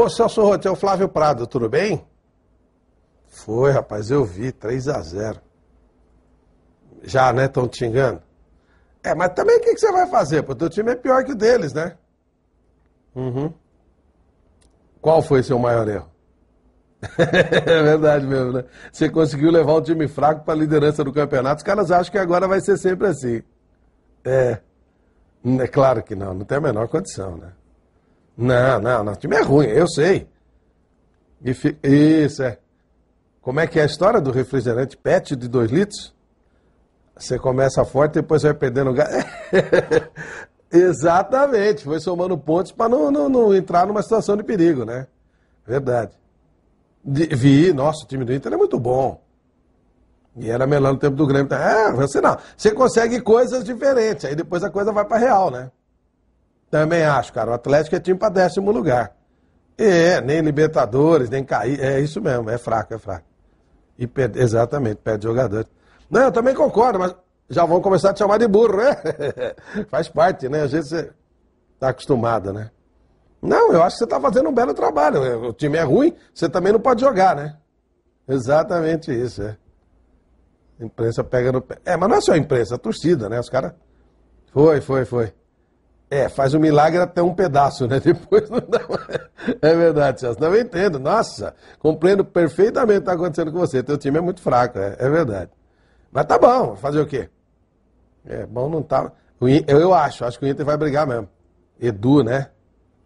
Ô, Celso Rotti, é o Flávio Prado, tudo bem? Foi, rapaz, eu vi, 3 a 0 Já, né? Estão te xingando? É, mas também o que, que, você vai fazer? Porque o teu time é pior que o deles, né? Uhum. Qual foi seu maior erro? é verdade mesmo, né? Você conseguiu levar um time fraco para a liderança do campeonato. Os caras acham que agora vai ser sempre assim. É. Hum, é claro que não, não tem a menor condição, né? Não, não, nosso time é ruim, eu sei. Fi... Isso, é. Como é que é a história do refrigerante PET de 2 litros? Você começa forte, depois vai perdendo gás. Exatamente, foi somando pontos para não, não, não, entrar numa situação de perigo, né? Verdade. De, vi, nossa, o time do Inter é muito bom. E era melhor no tempo do Grêmio. É, você não. Você consegue coisas diferentes, aí depois a coisa vai para real, né? Também acho, cara. O Atlético é time para décimo lugar. É, nem Libertadores, nem cair. É isso mesmo, é fraco, é fraco. E perde, exatamente, perde jogadores. Não, eu também concordo, mas já vão começar a te chamar de burro, né? Faz parte, né? Às vezes tá acostumada, né? Não, eu acho que você tá fazendo um belo trabalho. O time é ruim, você também não pode jogar, né? Exatamente isso, é. A imprensa pega no pé. É, mas não é só a imprensa, a é torcida, né? Os caras. Foi, foi, foi. É, faz um milagre até um pedaço, né? Depois não dá mais. É verdade, Celso. Não, eu entendo. Nossa, compreendo perfeitamente o que está acontecendo com você. Teu time é muito fraco, é, é verdade. Mas tá bom, fazer o quê? É, bom não tá. Eu, eu acho, acho que o Inter vai brigar mesmo. Edu, né?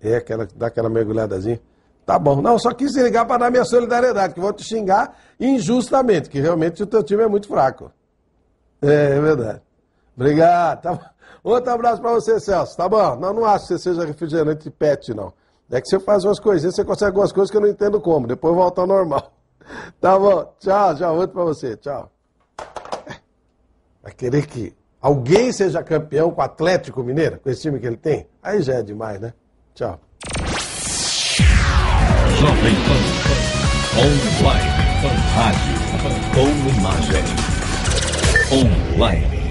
É, aquela, dá aquela mergulhadazinha. Tá bom. Não, só quis ligar para dar minha solidariedade, que vou te xingar injustamente, que realmente o teu time é muito fraco. É, é verdade. Obrigado. Tá... Outro abraço para você, Celso. Tá bom? Não, não acho que você seja refrigerante pet, não. É que você faz umas coisinhas, você consegue algumas coisas que eu não entendo como. Depois volta ao normal. Tá bom. Tchau, já outro para você. Tchau. Vai querer que alguém seja campeão com o Atlético Mineiro, com esse time que ele tem? Aí já é demais, né? Tchau. Jovem Pan. Online. Rádio. imagem. Online